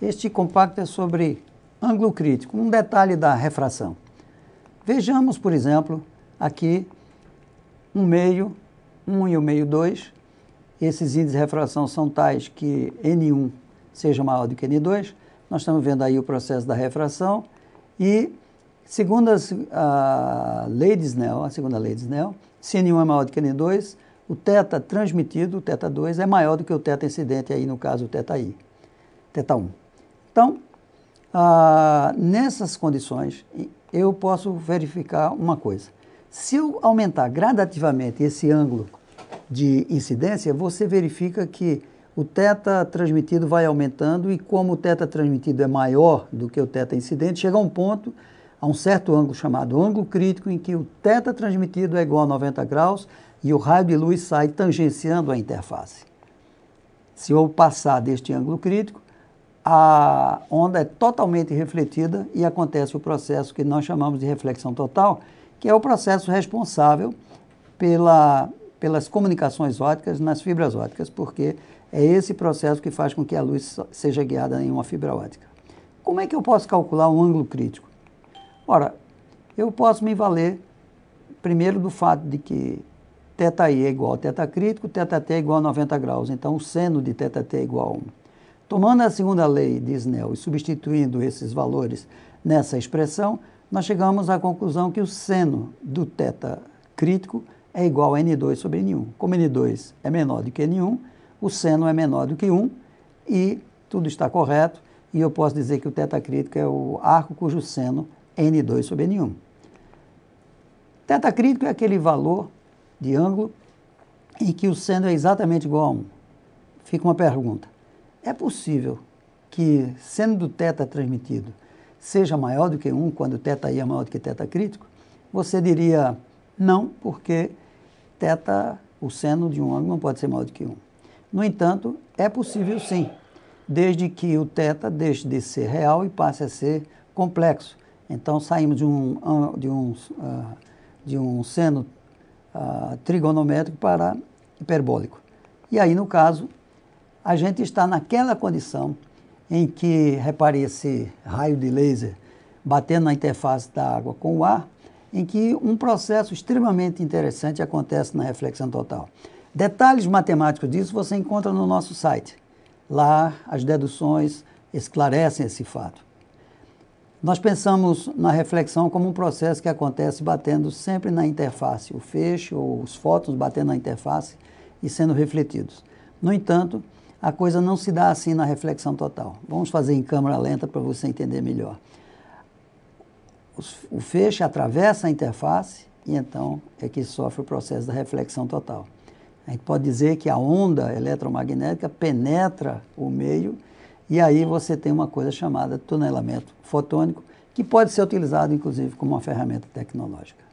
Este compacto é sobre ângulo crítico, um detalhe da refração. Vejamos, por exemplo, aqui um meio, um e o meio 2. Esses índices de refração são tais que N1 seja maior do que N2. Nós estamos vendo aí o processo da refração. E, segundo as, a lei de Snell, a segunda lei de Snell, se N1 é maior do que N2, o teta transmitido, o teta 2, é maior do que o teta incidente, aí no caso o teta I, teta 1. Então, ah, nessas condições, eu posso verificar uma coisa. Se eu aumentar gradativamente esse ângulo de incidência, você verifica que o teta transmitido vai aumentando e como o teta transmitido é maior do que o teta incidente, chega a um ponto, a um certo ângulo chamado ângulo crítico, em que o teta transmitido é igual a 90 graus e o raio de luz sai tangenciando a interface. Se eu passar deste ângulo crítico, a onda é totalmente refletida e acontece o processo que nós chamamos de reflexão total, que é o processo responsável pela, pelas comunicações óticas nas fibras óticas, porque é esse processo que faz com que a luz seja guiada em uma fibra ótica. Como é que eu posso calcular um ângulo crítico? Ora, eu posso me valer primeiro do fato de que θi é igual a θ crítico, θt é igual a 90 graus. Então, o seno de θt é igual a 1. Tomando a segunda lei de Snell e substituindo esses valores nessa expressão, nós chegamos à conclusão que o seno do θ crítico é igual a N2 sobre N1. Como N2 é menor do que N1, o seno é menor do que 1 e tudo está correto. E eu posso dizer que o θ crítico é o arco cujo seno é N2 sobre N1. Teta crítico é aquele valor de ângulo em que o seno é exatamente igual a 1. Fica uma pergunta. É possível que, sendo o teta transmitido, seja maior do que 1, quando teta I é maior do que teta crítico? Você diria não, porque teta, o seno de um ângulo não pode ser maior do que 1. No entanto, é possível sim, desde que o teta deixe de ser real e passe a ser complexo. Então saímos de um, de um, de um seno trigonométrico para hiperbólico. E aí, no caso, a gente está naquela condição em que, repare esse raio de laser batendo na interface da água com o ar, em que um processo extremamente interessante acontece na reflexão total. Detalhes matemáticos disso você encontra no nosso site. Lá as deduções esclarecem esse fato. Nós pensamos na reflexão como um processo que acontece batendo sempre na interface, o feixe ou os fótons batendo na interface e sendo refletidos. No entanto, a coisa não se dá assim na reflexão total. Vamos fazer em câmera lenta para você entender melhor. O feixe atravessa a interface e então é que sofre o processo da reflexão total. A gente pode dizer que a onda eletromagnética penetra o meio e aí você tem uma coisa chamada tunelamento fotônico, que pode ser utilizado inclusive como uma ferramenta tecnológica.